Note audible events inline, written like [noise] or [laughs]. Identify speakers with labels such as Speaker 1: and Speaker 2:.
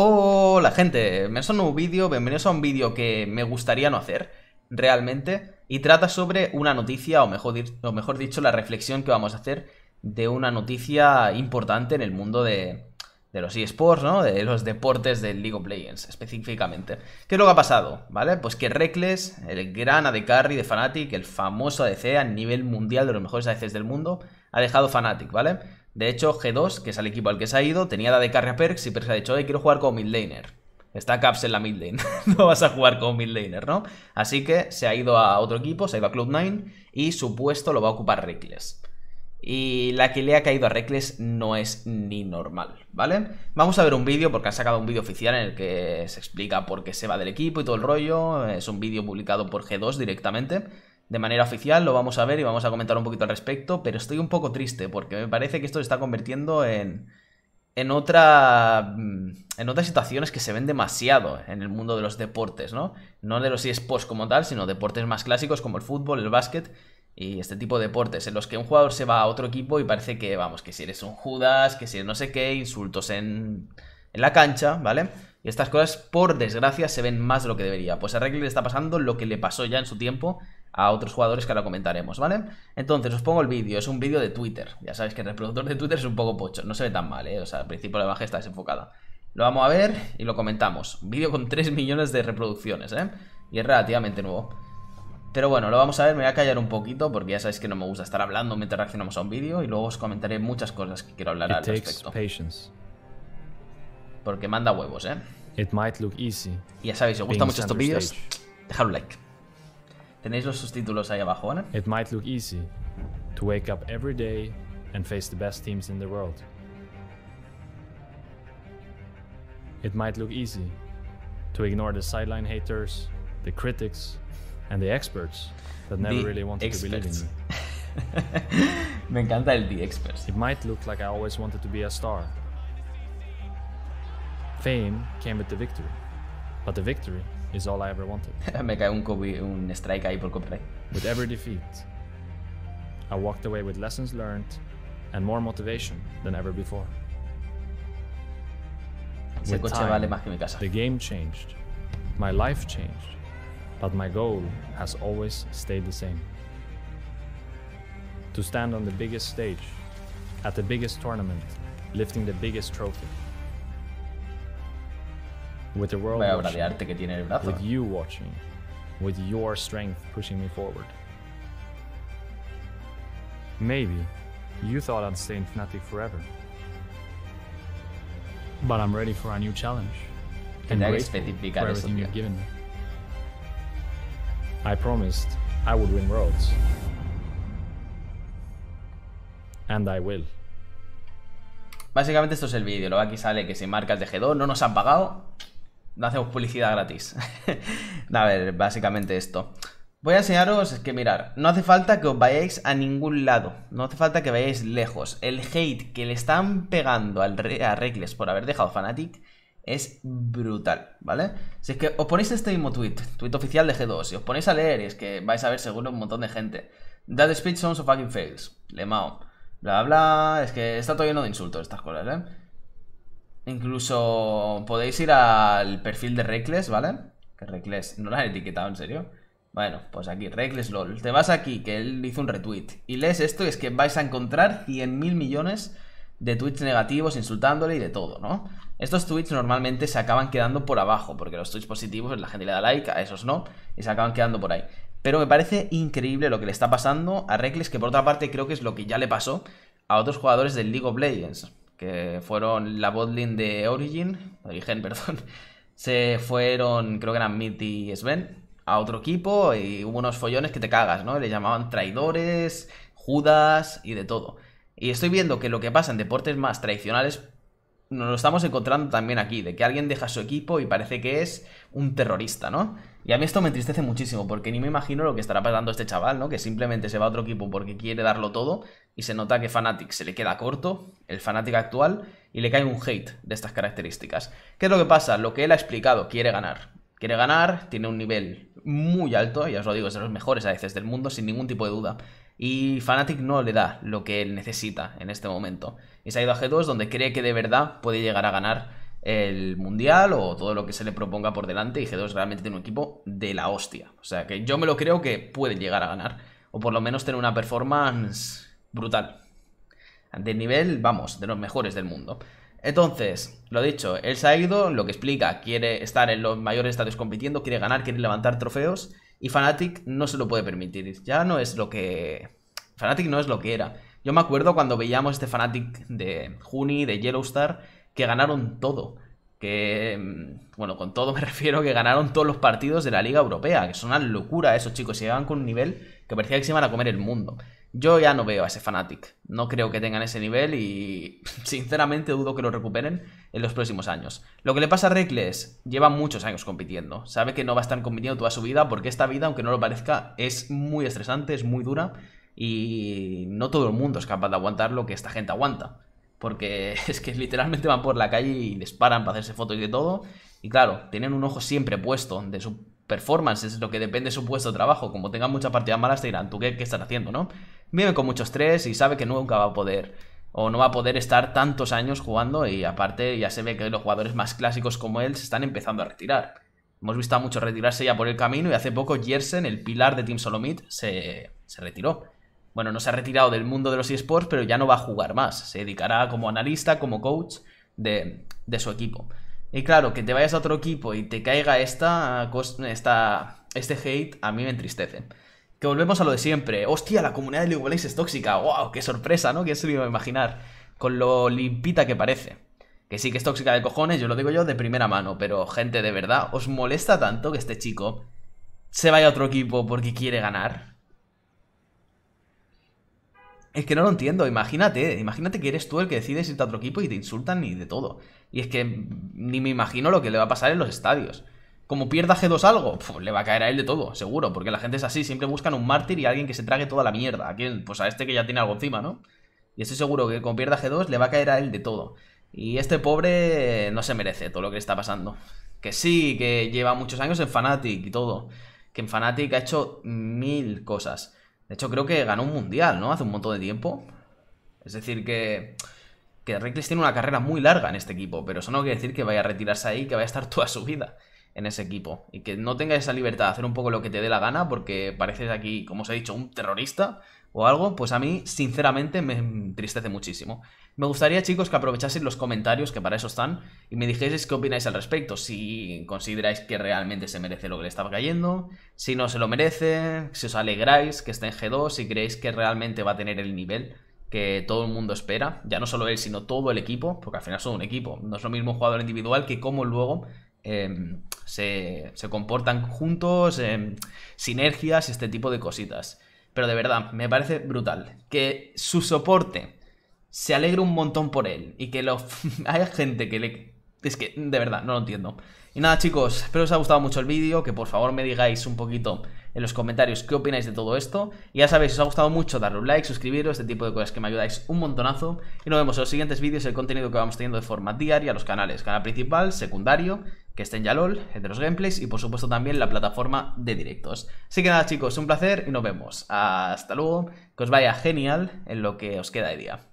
Speaker 1: Hola gente, me son un vídeo, bienvenidos a un vídeo que me gustaría no hacer, realmente, y trata sobre una noticia, o mejor, mejor dicho, la reflexión que vamos a hacer de una noticia importante en el mundo de, los eSports, ¿no? De los deportes del League of Legends, específicamente. ¿Qué es lo que ha pasado? ¿Vale? Pues que Reckless, el gran AD Carry de Fnatic, el famoso ADC a nivel mundial de los mejores ADCs del mundo, ha dejado Fnatic, ¿vale? De hecho, G2, que es el equipo al que se ha ido, tenía la de carry a Perks y Perks ha dicho, oye, quiero jugar con midlaner. Está Caps en la midlane, [laughs] no vas a jugar con midlaner, ¿no? Así que se ha ido a otro equipo, se ha ido a Cloud9 y su puesto lo va a ocupar Reckless. Y la que le ha caído a Reckless no es ni normal, ¿vale? Vamos a ver un vídeo, porque ha sacado un vídeo oficial en el que se explica por qué se va del equipo y todo el rollo. Es un vídeo publicado por G2 directamente de manera oficial, lo vamos a ver y vamos a comentar un poquito al respecto, pero estoy un poco triste porque me parece que esto se está convirtiendo en, en, otra, mm, en otras situaciones que se ven demasiado en el mundo de los deportes, ¿no? No de los eSports como tal, sino deportes más clásicos como el fútbol, el básquet y este tipo de deportes en los que un jugador se va a otro equipo y parece que, vamos, que si eres un Judas, que si eres no sé qué, insultos en, en la cancha, ¿vale? Y estas cosas, por desgracia, se ven más de lo que debería. Pues a Reckley le está pasando lo que le pasó ya en su tiempo a otros jugadores que ahora comentaremos, ¿vale? Entonces, os pongo el vídeo, es un vídeo de Twitter. Ya sabéis que el reproductor de Twitter es un poco pocho, no se ve tan mal, ¿eh? O sea, al principio la imagen está desenfocada. Lo vamos a ver y lo comentamos. vídeo con 3 [laughs] millones de reproducciones, ¿eh? Y es relativamente nuevo. Pero bueno, lo vamos a ver, me voy a callar un poquito porque ya sabéis que no me gusta estar hablando mientras reaccionamos a un vídeo y luego os comentaré muchas cosas que quiero hablar al respecto. Porque manda huevos, ¿eh?
Speaker 2: Y ya sabéis, si os gustan mucho estos vídeos, dejad un like.
Speaker 1: Tenéis los subtítulos ahí abajo, ¿no?
Speaker 2: It might look easy to wake
Speaker 1: up every day
Speaker 2: and face the best teams in the world. It might look easy to ignore the sideline haters, the critics, and the experts that never the really wanted experts. to believe in you. [laughs] Me encanta el The Experts. It might look like I always wanted to be a star. Fame came with the victory, but the victory is all I ever wanted.
Speaker 1: [laughs] Me cae un, un
Speaker 2: strike ahí por copyright. With every defeat, I walked away with lessons learned and more motivation than ever before.
Speaker 1: Ese coche time, vale más que mi
Speaker 2: casa. The game changed. My life changed. But my goal has always stayed the same. To stand on the biggest stage, at the biggest tournament, lifting the biggest trophy. With the world Vaya obra de arte que tiene el brazo. With you watching. With your strength pushing me forward. Maybe you thought I'd stay in Fnatic forever. But I'm ready for a new challenge. And grateful for everything you've given me. I
Speaker 1: promised I would win Worlds. And I will. Básicamente esto es el vídeo, luego aquí sale que se de G2 no nos han pagado, no hacemos publicidad gratis. [laughs] a ver, básicamente esto. Voy a enseñaros que mirar, no hace falta que os vayáis a ningún lado, no hace falta que vayáis lejos. El hate que le están pegando al a Reckless por haber dejado Fnatic es brutal, ¿vale? Si es que os ponéis este mismo tweet, tweet oficial de G2, si os ponéis a leer, y es que vais a ver seguro un montón de gente. That speech sounds of fucking fails, lemao, bla bla, es que está todo lleno de insultos estas cosas, ¿eh? Incluso podéis ir al perfil de Reckless, ¿vale? Que no lo han etiquetado, en serio. Bueno, pues aquí, Reckless LOL. Te vas aquí, que él hizo un retweet. Y lees esto y es que vais a encontrar 100.000 millones de tweets negativos insultándole y de todo, ¿no? Estos tweets normalmente se acaban quedando por abajo, porque los tweets positivos la gente le da like, a esos no, y se acaban quedando por ahí. Pero me parece increíble lo que le está pasando a Reckless, que por otra parte creo que es lo que ya le pasó a otros jugadores del League of Legends que fueron la botlane de Origin, Origen, [laughs] perdón, se fueron, creo que eran Mitty y Sven, a otro equipo y hubo unos follones que te cagas, ¿no? Le llamaban traidores, Judas y de todo. Y estoy viendo que lo que pasa en deportes más tradicionales nos lo estamos encontrando también aquí, de que alguien deja su equipo y parece que es un terrorista, ¿no? Y a mí esto me entristece muchísimo, porque ni me imagino lo que estará pasando este chaval, ¿no? Que simplemente se va a otro equipo porque quiere darlo todo y se nota que Fnatic se le queda corto, el Fnatic actual, y le cae un hate de estas características. ¿Qué es lo que pasa? Lo que él ha explicado, quiere ganar. Quiere ganar, tiene un nivel muy alto, ya os lo digo, es de los mejores a veces del mundo, sin ningún tipo de duda. Y Fnatic no le da lo que él necesita en este momento. Y se ha ido a G2 donde cree que de verdad puede llegar a ganar el Mundial o todo lo que se le proponga por delante. Y G2 realmente tiene un equipo de la hostia. O sea que yo me lo creo que puede llegar a ganar. O por lo menos tener una performance brutal. De nivel, vamos, de los mejores del mundo. Entonces, lo dicho, él se ha ido, lo que explica, quiere estar en los mayores estadios compitiendo, quiere ganar, quiere levantar trofeos. Y Fnatic no se lo puede permitir. Ya no es lo que. Fnatic no es lo que era. Yo me acuerdo cuando veíamos este Fnatic de Juni, de Yellowstar, que ganaron todo. Que. Mm, bueno, con todo me [laughs] refiero que ganaron todos los partidos de la Liga Europea. Que son una locura esos chicos. llegaban con un nivel que parecía que se iban a comer el mundo. Yo ya no veo a ese Fnatic. No creo que tengan ese nivel y sinceramente dudo que lo recuperen en los próximos años. Lo que le pasa a Reckless, lleva muchos años compitiendo. Sabe que no va a estar compitiendo toda su vida porque esta vida, aunque no lo parezca, es muy estresante, es muy dura y no todo el mundo es capaz de aguantar lo que esta gente aguanta. Porque [laughs] es que literalmente van por la calle y les paran para hacerse fotos y de todo. Y claro, tienen un ojo siempre puesto de su performance, es lo que depende de su puesto de trabajo. Como tengan mucha partidas malas, te dirán, ¿tú qué, qué estás haciendo, no? Vive con mucho estrés y sabe que nunca va a poder o no va a poder estar tantos años jugando y aparte ya se ve que los jugadores más clásicos como él se están empezando a retirar. Hemos visto a muchos retirarse ya por el camino y hace poco Jersen, el pilar de Team Solomit, se, se retiró. Bueno, no se ha retirado del mundo de los esports, pero ya no va a jugar más. Se dedicará como analista, como coach de, de su equipo. Y claro, que te vayas a otro equipo y te caiga esta, esta, este hate, a mí me entristece que volvemos a lo de siempre. Hostia, la comunidad de League of es tóxica. ¡Wow! ¡Qué sorpresa, ¿no? Que se lo iba a imaginar. Con lo limpita que parece. Que sí que es tóxica de cojones, yo lo digo yo de primera mano. Pero, gente, de verdad, ¿os molesta tanto que este chico se vaya a otro equipo porque quiere ganar? Es que no lo entiendo, imagínate, imagínate que eres tú el que decides irte a otro equipo y te insultan y de todo. Y es que ni me imagino lo que le va a pasar en los estadios como pierda G2 algo, le va a caer a él de todo, seguro, porque la gente es así, siempre buscan un mártir y alguien que se trague toda la mierda. ¿A Pues a este que ya tiene algo encima, ¿no? Y estoy seguro que como pierda G2 le va a caer a él de todo. Y este pobre no se merece todo lo que le está pasando. Que sí, que lleva muchos años en Fnatic y todo. Que en Fnatic ha hecho mil cosas. De hecho, creo que ganó un mundial, ¿no? Hace un montón de tiempo. Es decir, que. Que Reckless tiene una carrera muy larga en este equipo, pero eso no quiere decir que vaya a retirarse ahí que vaya a estar [laughs] toda su vida en ese equipo y que no tenga esa libertad de hacer un poco lo que te dé la gana porque pareces aquí, como os he dicho, un terrorista o algo, pues a mí sinceramente me entristece muchísimo. Me gustaría chicos que aprovechaseis los comentarios que para eso están y me dijeseis qué opináis al respecto, si consideráis que realmente se merece lo que le estaba cayendo, si no se lo merece, si os alegráis que esté en G2, si creéis que realmente va a tener el nivel que todo el mundo espera, ya no solo él, sino todo el equipo, porque al final son un equipo, no es lo mismo un jugador individual que como luego... Eh, se, comportan juntos, eh, sinergias, este tipo de cositas. Pero de verdad, me parece brutal que su soporte se alegre un montón por él y que lo, [laughs] Hay gente que le... Es que, de verdad, no lo entiendo. Y nada chicos, espero os haya gustado mucho el vídeo, que por favor me digáis un poquito en los comentarios qué opináis de todo esto. Y ya sabéis, si os ha gustado mucho, darle un like, suscribiros, este tipo de cosas que me ayudáis un montonazo. Y nos vemos en los siguientes vídeos, el contenido que vamos teniendo de forma diaria, los canales, canal principal, secundario que estén ya LOL, entre los gameplays y por supuesto también la plataforma de directos. Así que nada chicos, un placer y nos vemos. Hasta luego, que os vaya genial en lo que os queda de día.